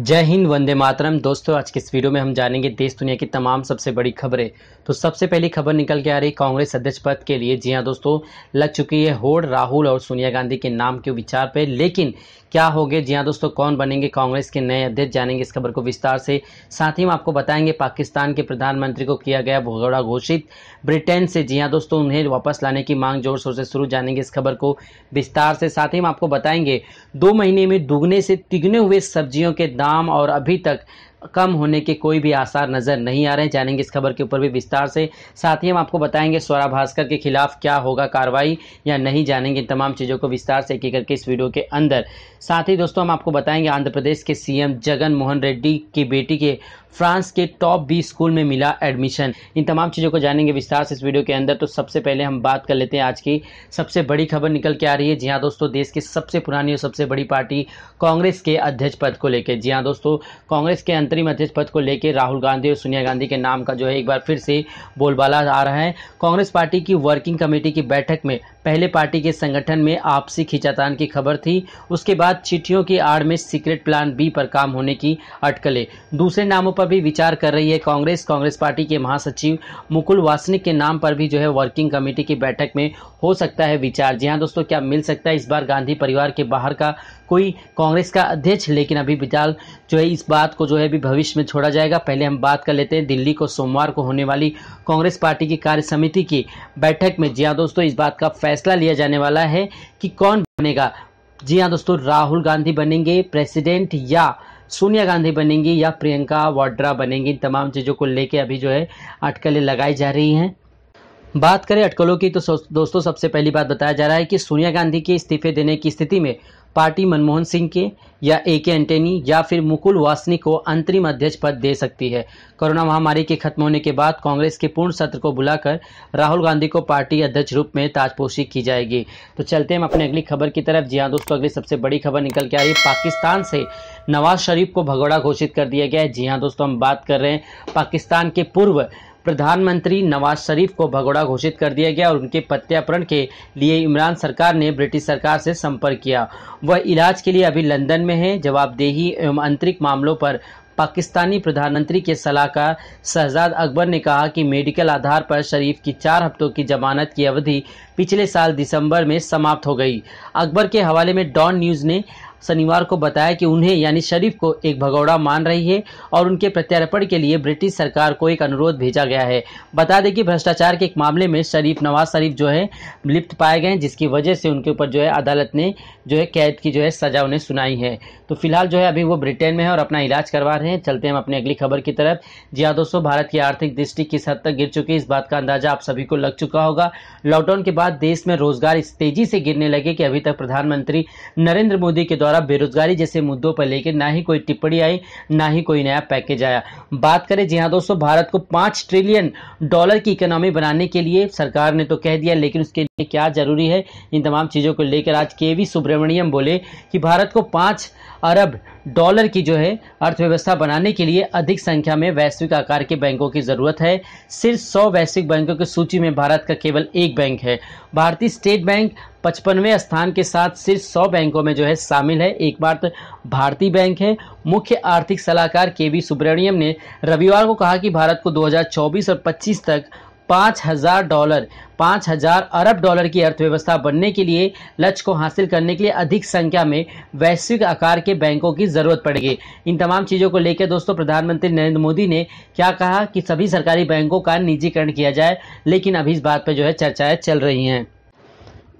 जय हिंद वंदे मातरम दोस्तों आज के इस वीडियो में हम जानेंगे देश दुनिया की तमाम सबसे बड़ी खबरें तो सबसे पहली खबर निकल के आ रही कांग्रेस अध्यक्ष पद के लिए जी हां दोस्तों लग चुकी है होड़ राहुल और सोनिया गांधी के नाम के विचार पे लेकिन क्या गए जी हाँ दोस्तों कौन बनेंगे कांग्रेस के नए अध्यक्ष जानेंगे इस खबर को विस्तार से साथ ही हम आपको बताएंगे पाकिस्तान के प्रधानमंत्री को किया गया भगोड़ा घोषित ब्रिटेन से जी हाँ दोस्तों उन्हें वापस लाने की मांग जोर शोर से शुरू जानेंगे इस खबर को विस्तार से साथ ही हम आपको बताएंगे दो महीने में दुगने से तिगने हुए सब्जियों के दाम दाम और अभी तक कम होने के कोई भी आसार नज़र नहीं आ रहे हैं जानेंगे इस खबर के ऊपर भी विस्तार से साथ ही हम आपको बताएंगे स्वरा भास्कर के खिलाफ क्या होगा कार्रवाई या नहीं जानेंगे इन तमाम चीज़ों को विस्तार से एक एक करके इस वीडियो के अंदर साथ ही दोस्तों हम आपको बताएंगे आंध्र प्रदेश के सीएम जगन मोहन रेड्डी की बेटी के फ्रांस के टॉप बी स्कूल में मिला एडमिशन इन तमाम चीज़ों को जानेंगे विस्तार से इस वीडियो के अंदर तो सबसे पहले हम बात कर लेते हैं आज की सबसे बड़ी खबर निकल के आ रही है जी हाँ दोस्तों देश की सबसे पुरानी और सबसे बड़ी पार्टी कांग्रेस के अध्यक्ष पद को लेकर जी हाँ दोस्तों कांग्रेस के अंतरिम अध्यक्ष पद को लेकर राहुल गांधी और सोनिया गांधी के नाम का जो है एक बार फिर से बोलबाला आ रहा है कांग्रेस पार्टी की वर्किंग कमेटी की बैठक में पहले पार्टी के संगठन में आपसी खिंचातान की खबर थी उसके बाद चिट्ठियों की आड़ में सीक्रेट प्लान बी पर काम होने की अटकलें दूसरे नामों पर पर भी विचार कर रही है कांग्रेस कांग्रेस पार्टी के महासचिव मुकुल वासनिक के नाम पर भी जो है वर्किंग कमेटी की बैठक में हो सकता है विचार जी हाँ दोस्तों क्या मिल सकता है इस बार गांधी परिवार के बाहर का कोई कांग्रेस का अध्यक्ष लेकिन अभी विचार जो है इस बात को जो है भी भविष्य में छोड़ा जाएगा पहले हम बात कर लेते हैं दिल्ली को सोमवार को होने वाली कांग्रेस पार्टी की कार्य समिति की बैठक में जी हाँ दोस्तों इस बात का फैसला लिया जाने वाला है कि कौन बनेगा जी हाँ दोस्तों राहुल गांधी बनेंगे प्रेसिडेंट या सोनिया गांधी बनेंगी या प्रियंका वाड्रा बनेंगी इन तमाम चीज़ों को लेके अभी जो है अटकलें लगाई जा रही हैं बात करें अटकलों की तो दोस्तों सबसे पहली बात बताया जा रहा है कि सोनिया गांधी के इस्तीफे देने की स्थिति में पार्टी मनमोहन सिंह के या ए के एंटेनी या फिर मुकुल वासनी को अंतरिम अध्यक्ष पद दे सकती है कोरोना महामारी के खत्म होने के बाद कांग्रेस के पूर्ण सत्र को बुलाकर राहुल गांधी को पार्टी अध्यक्ष रूप में ताजपोशी की जाएगी तो चलते हैं हम अपने अगली खबर की तरफ जी हाँ दोस्तों अगली सबसे बड़ी खबर निकल के आ रही है पाकिस्तान से नवाज शरीफ को भगोड़ा घोषित कर दिया गया है जी हाँ दोस्तों हम बात कर रहे हैं पाकिस्तान के पूर्व प्रधानमंत्री नवाज शरीफ को भगोड़ा घोषित कर दिया गया और उनके प्रत्यापरण के लिए इमरान सरकार ने ब्रिटिश सरकार से संपर्क किया वह इलाज के लिए अभी लंदन में है जवाबदेही एवं आंतरिक मामलों पर पाकिस्तानी प्रधानमंत्री के सलाहकार शहजाद अकबर ने कहा कि मेडिकल आधार पर शरीफ की चार हफ्तों की जमानत की अवधि पिछले साल दिसंबर में समाप्त हो गई अकबर के हवाले में डॉन न्यूज़ ने शनिवार को बताया कि उन्हें यानी शरीफ को एक भगौड़ा मान रही है और उनके प्रत्यारोपण के लिए ब्रिटिश सरकार को एक अनुरोध भेजा गया है बता दें कि भ्रष्टाचार के एक मामले में शरीफ नवाज शरीफ जो है लिप्त पाए गए जिसकी वजह से उनके ऊपर जो है अदालत ने जो है कैद की जो है सजा उन्हें सुनाई है तो फिलहाल जो है अभी वो ब्रिटेन में है और अपना इलाज करवा रहे हैं चलते हैं हम अपनी अगली खबर की तरफ जी हाँ दोस्तों भारत की आर्थिक दृष्टि किस हद तक गिर चुकी है इस बात का अंदाजा आप सभी को लग चुका होगा लॉकडाउन के बाद देश में रोजगार इस तेजी से गिरने लगे कि अभी तक प्रधानमंत्री नरेंद्र मोदी के द्वारा बेरोजगारी जैसे मुद्दों पर लेकर ना ही कोई टिप्पणी आई ना ही कोई नया पैकेज आया बात करें जी हाँ दोस्तों भारत को पांच ट्रिलियन डॉलर की इकोनॉमी बनाने के लिए सरकार ने तो कह दिया लेकिन उसके लिए क्या जरूरी है इन तमाम चीज़ों को लेकर आज के वी सुब्रमण्यम बोले कि भारत को पांच अरब डॉलर की जो है अर्थव्यवस्था बनाने के लिए अधिक संख्या में वैश्विक आकार के बैंकों की ज़रूरत है सिर्फ सौ वैश्विक बैंकों की सूची में भारत का केवल एक बैंक है भारतीय स्टेट बैंक पचपनवें स्थान के साथ सिर्फ सौ बैंकों में जो है शामिल है एक बार तो भारतीय बैंक है मुख्य आर्थिक सलाहकार के वी सुब्रमण्यम ने रविवार को कहा कि भारत को 2024 और 25 तक पाँच हजार डॉलर पाँच हजार अरब डॉलर की अर्थव्यवस्था बनने के लिए लक्ष्य को हासिल करने के लिए अधिक संख्या में वैश्विक आकार के बैंकों की जरूरत पड़ेगी इन तमाम चीज़ों को लेकर दोस्तों प्रधानमंत्री नरेंद्र मोदी ने क्या कहा कि सभी सरकारी बैंकों का निजीकरण किया जाए लेकिन अभी इस बात पर जो है चर्चाएं चल रही हैं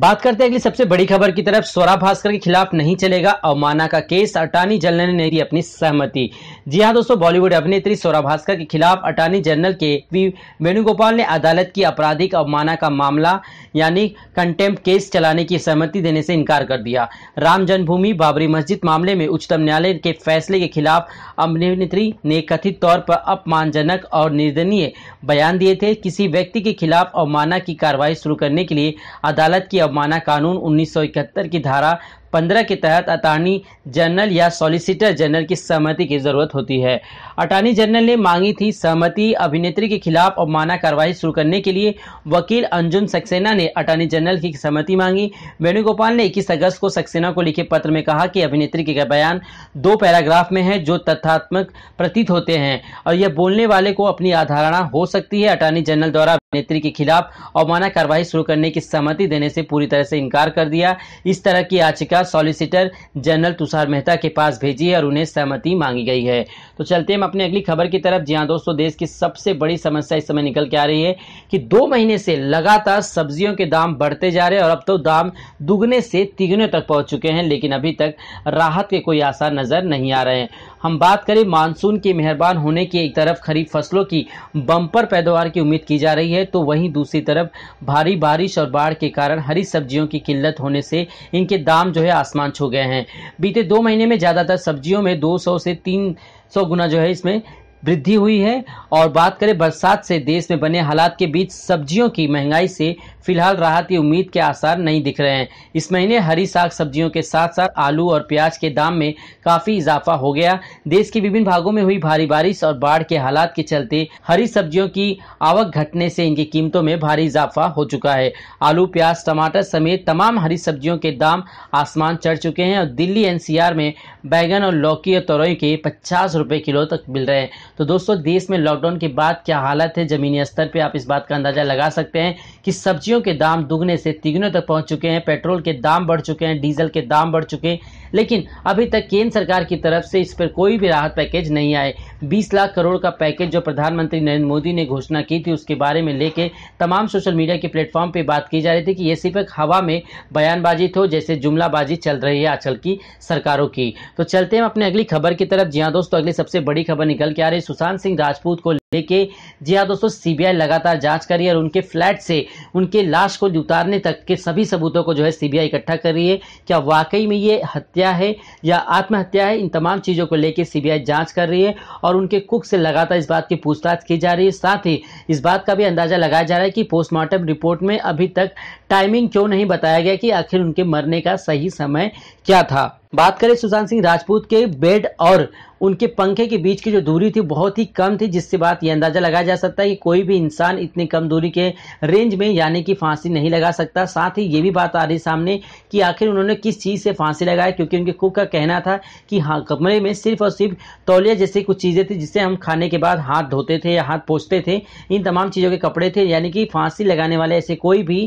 बात करते हैं अगली सबसे बड़ी खबर की तरफ स्वरा भास्कर के खिलाफ नहीं चलेगा अवमाना का केस अटानी जनरल ने दी अपनी सहमति जी हां दोस्तों बॉलीवुड अभिनेत्री स्वरा भास्कर के खिलाफ attorney general K V Venugopal ने अदालत की आपराधिक अवमाना का मामला यानी कंटेम्प केस चलाने की सहमति देने से इनकार कर दिया राम जन्मभूमि बाबरी मस्जिद मामले में उच्चतम न्यायालय के फैसले के खिलाफ अभिनेत्री ने कथित तौर पर अपमानजनक और निर्दनीय बयान दिए थे किसी व्यक्ति के खिलाफ अवमाना की कार्रवाई शुरू करने के लिए अदालत की जब माना कानून 1971 की धारा पंद्रह के तहत अटारनी जनरल या सॉलिसिटर जनरल की सहमति की जरूरत होती है अटारनी जनरल ने मांगी थी सहमति अभिनेत्री के खिलाफ अवमाना कार्रवाई शुरू करने के लिए वकील अंजुन सक्सेना ने अटार्नी जनरल की सहमति मांगी वेणुगोपाल ने इक्कीस अगस्त को सक्सेना को लिखे पत्र में कहा कि अभिनेत्री के बयान दो पैराग्राफ में है जो तथ्यात्मक प्रतीत होते हैं और यह बोलने वाले को अपनी अवधारणा हो सकती है अटॉर्नी जनरल द्वारा अभिनेत्री के खिलाफ अवमाना कार्रवाई शुरू करने की सहमति देने से पूरी तरह से इनकार कर दिया इस तरह की याचिका याचिका सॉलिसिटर जनरल तुषार मेहता के पास भेजी है और उन्हें सहमति मांगी गई है तो चलते हम अपने अगली खबर की तरफ जी हाँ दोस्तों देश की सबसे बड़ी समस्या इस समय निकल के आ रही है कि दो महीने से लगातार सब्जियों के दाम बढ़ते जा रहे हैं और अब तो दाम दुगने से तिगुने तक पहुंच चुके हैं लेकिन अभी तक राहत के कोई आसार नजर नहीं आ रहे हैं हम बात करें मानसून के मेहरबान होने की एक तरफ खरीफ फसलों की बम्पर पैदावार की उम्मीद की जा रही है तो वहीं दूसरी तरफ भारी बारिश और बाढ़ के कारण हरी सब्जियों की किल्लत होने से इनके दाम जो है है आसमान छू गए हैं बीते दो महीने में ज़्यादातर सब्जियों में 200 से 300 गुना जो है इसमें वृद्धि हुई है और बात करें बरसात से देश में बने हालात के बीच सब्जियों की महंगाई से फिलहाल राहत की उम्मीद के आसार नहीं दिख रहे हैं इस महीने हरी साग सब्जियों के साथ साथ आलू और प्याज के दाम में काफी इजाफा हो गया देश के विभिन्न भागों में हुई भारी बारिश और बाढ़ के हालात के चलते हरी सब्जियों की आवक घटने से इनकी कीमतों में भारी इजाफा हो चुका है आलू प्याज टमाटर समेत तमाम हरी सब्जियों के दाम आसमान चढ़ चुके हैं और दिल्ली एनसीआर में बैगन और लौकी और तोरई के पचास रूपए किलो तक मिल रहे हैं तो दोस्तों देश में लॉकडाउन के बाद क्या हालत है जमीनी स्तर पर आप इस बात का अंदाजा लगा सकते हैं कि सब्जियों के दाम दुगने से तिगुने तक पहुंच चुके हैं पेट्रोल के दाम बढ़ चुके हैं डीजल के दाम बढ़ चुके हैं लेकिन अभी तक केंद्र सरकार की तरफ से इस पर कोई भी राहत पैकेज नहीं आए 20 लाख करोड़ का पैकेज जो प्रधानमंत्री नरेंद्र मोदी ने घोषणा की थी उसके बारे में लेके तमाम सोशल मीडिया के प्लेटफॉर्म पे बात की जा रही थी कि ये सिर्फ एक हवा में बयानबाजी थो जैसे जुमलाबाजी चल रही है आजकल की सरकारों की तो चलते हैं अपने अगली खबर की तरफ जी हाँ दोस्तों अगली सबसे बड़ी खबर निकल के आ रही है सुशांत सिंह राजपूत को लेके जी हाँ दोस्तों सीबीआई लगातार जांच कर रही है और उनके फ्लैट से उनके लाश को उतारने तक के सभी सबूतों को जो है सीबीआई इकट्ठा कर रही है क्या वाकई में ये हत्या है या आत्महत्या है इन तमाम चीज़ों को लेकर सीबीआई जांच कर रही है और उनके कुक से लगातार इस बात की पूछताछ की जा रही है साथ ही इस बात का भी अंदाजा लगाया जा रहा है कि पोस्टमार्टम रिपोर्ट में अभी तक टाइमिंग क्यों नहीं बताया गया कि आखिर उनके मरने का सही समय क्या था बात करें सुशांत सिंह राजपूत के बेड और उनके पंखे के बीच की जो दूरी थी बहुत ही कम थी जिससे बात साथ ये अंदाजा लगाया जा सकता है कि कोई भी इंसान इतनी कम दूरी के रेंज में यानी कि फांसी नहीं लगा सकता साथ ही ये भी बात आ रही सामने कि आखिर उन्होंने किस चीज़ से फांसी लगाई क्योंकि उनके खुद का कहना था कि हाँ कमरे में सिर्फ और सिर्फ तौलिया जैसी कुछ चीज़ें थी जिससे हम खाने के बाद हाथ धोते थे या हाथ पोछते थे इन तमाम चीज़ों के कपड़े थे यानी कि फांसी लगाने वाले ऐसे कोई भी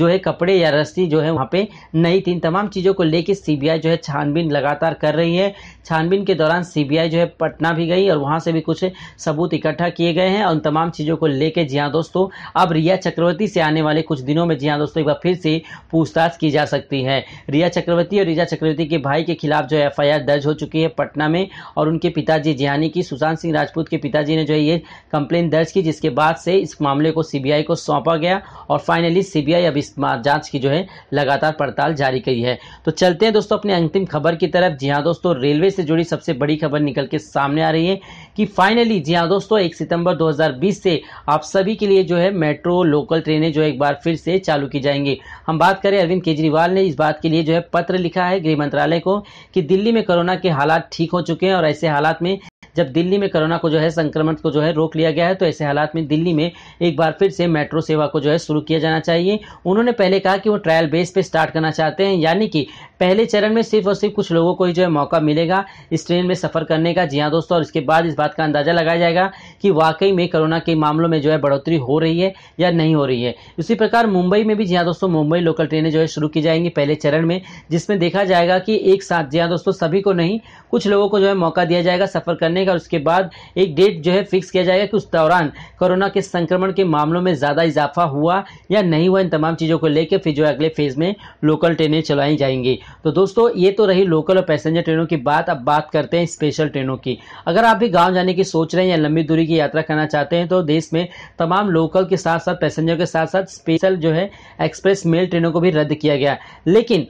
जो है कपड़े या रस्सी जो है वहाँ पे नहीं थी इन तमाम चीज़ों को लेकर सीबीआई जो है छानबीन लगातार कर रही है छानबीन के दौरान सीबीआई जो है पटना भी गई और वहाँ से भी कुछ सबूत इकट्ठा किए गए हैं और उन तमाम चीज़ों को लेकर जी हाँ दोस्तों अब रिया चक्रवर्ती से आने वाले कुछ दिनों में जी हाँ दोस्तों एक बार फिर से पूछताछ की जा सकती है रिया चक्रवर्ती और रिया चक्रवर्ती के भाई के खिलाफ जो है एफ दर्ज हो चुकी है पटना में और उनके पिताजी जियानी की सुशांत सिंह राजपूत के पिताजी ने जो है ये कंप्लेन दर्ज की जिसके बाद से इस मामले को सीबीआई को सौंपा गया और फाइनली सीबीआई अब इस जांच की जो है लगातार पड़ताल जारी की है तो चलते हैं दोस्तों अपनी अंतिम खबर की तरफ जी हाँ दोस्तों रेलवे से जुड़ी सबसे बड़ी खबर निकल के सामने आ रही है कि फाइनली जी हाँ दोस्तों एक सितंबर 2020 से आप सभी के लिए जो है मेट्रो लोकल ट्रेनें जो है एक बार फिर से चालू की जाएंगी हम बात करें अरविंद केजरीवाल ने इस बात के लिए जो है पत्र लिखा है गृह मंत्रालय को कि दिल्ली में कोरोना के हालात ठीक हो चुके हैं और ऐसे हालात में जब दिल्ली में कोरोना को जो है संक्रमण को जो है रोक लिया गया है तो ऐसे हालात में दिल्ली में एक बार फिर से मेट्रो सेवा को जो है शुरू किया जाना चाहिए उन्होंने पहले कहा कि वो ट्रायल बेस पे स्टार्ट करना चाहते हैं यानी कि पहले चरण में सिर्फ और सिर्फ कुछ लोगों को ही जो है मौका मिलेगा इस ट्रेन में सफ़र करने का जी हाँ दोस्तों और इसके बाद इस बात का अंदाज़ा लगाया जाएगा कि वाकई में कोरोना के मामलों में जो है बढ़ोतरी हो रही है या नहीं हो रही है उसी प्रकार मुंबई में भी जी हाँ दोस्तों मुंबई लोकल ट्रेनें जो है शुरू की जाएंगी पहले चरण में जिसमें देखा जाएगा कि एक साथ जी हाँ दोस्तों सभी को नहीं कुछ लोगों को जो है मौका दिया जाएगा सफ़र करने बनेगा और उसके बाद एक डेट जो है फिक्स किया जाएगा कि उस दौरान कोरोना के संक्रमण के मामलों में ज़्यादा इजाफा हुआ या नहीं हुआ इन तमाम चीज़ों को लेकर फिर जो अगले फेज़ में लोकल ट्रेनें चलाई जाएंगी तो दोस्तों ये तो रही लोकल और पैसेंजर ट्रेनों की बात अब बात करते हैं स्पेशल ट्रेनों की अगर आप भी गाँव जाने की सोच रहे हैं या लंबी दूरी की यात्रा करना चाहते हैं तो देश में तमाम लोकल के साथ साथ पैसेंजर के साथ साथ स्पेशल जो है एक्सप्रेस मेल ट्रेनों को भी रद्द किया गया लेकिन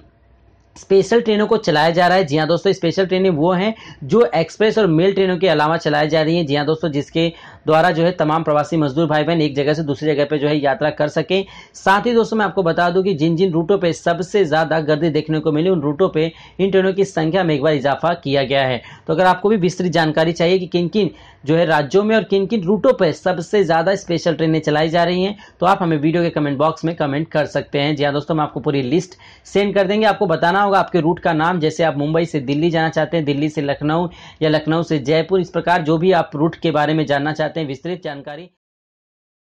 स्पेशल ट्रेनों को चलाया जा रहा है जी हाँ दोस्तों स्पेशल ट्रेनें वो हैं जो एक्सप्रेस और मेल ट्रेनों के अलावा चलाई जा रही हैं जी हाँ दोस्तों जिसके द्वारा जो है तमाम प्रवासी मजदूर भाई बहन एक जगह से दूसरी जगह पे जो है यात्रा कर सके साथ ही दोस्तों मैं आपको बता दूं कि जिन जिन रूटों पे सबसे ज़्यादा गर्दी देखने को मिली उन रूटों पे इन ट्रेनों की संख्या में एक बार इजाफा किया गया है तो अगर आपको भी विस्तृत जानकारी चाहिए कि किन किन जो है राज्यों में और किन किन रूटों पर सबसे ज़्यादा स्पेशल ट्रेनें चलाई जा रही हैं तो आप हमें वीडियो के कमेंट बॉक्स में कमेंट कर सकते हैं जी हाँ दोस्तों हम आपको पूरी लिस्ट सेंड कर देंगे आपको बताना होगा आपके रूट का नाम जैसे आप मुंबई से दिल्ली जाना चाहते हैं दिल्ली से लखनऊ या लखनऊ से जयपुर इस प्रकार जो भी आप रूट के बारे में जानना चाहते हैं चाहते हैं विस्तृत जानकारी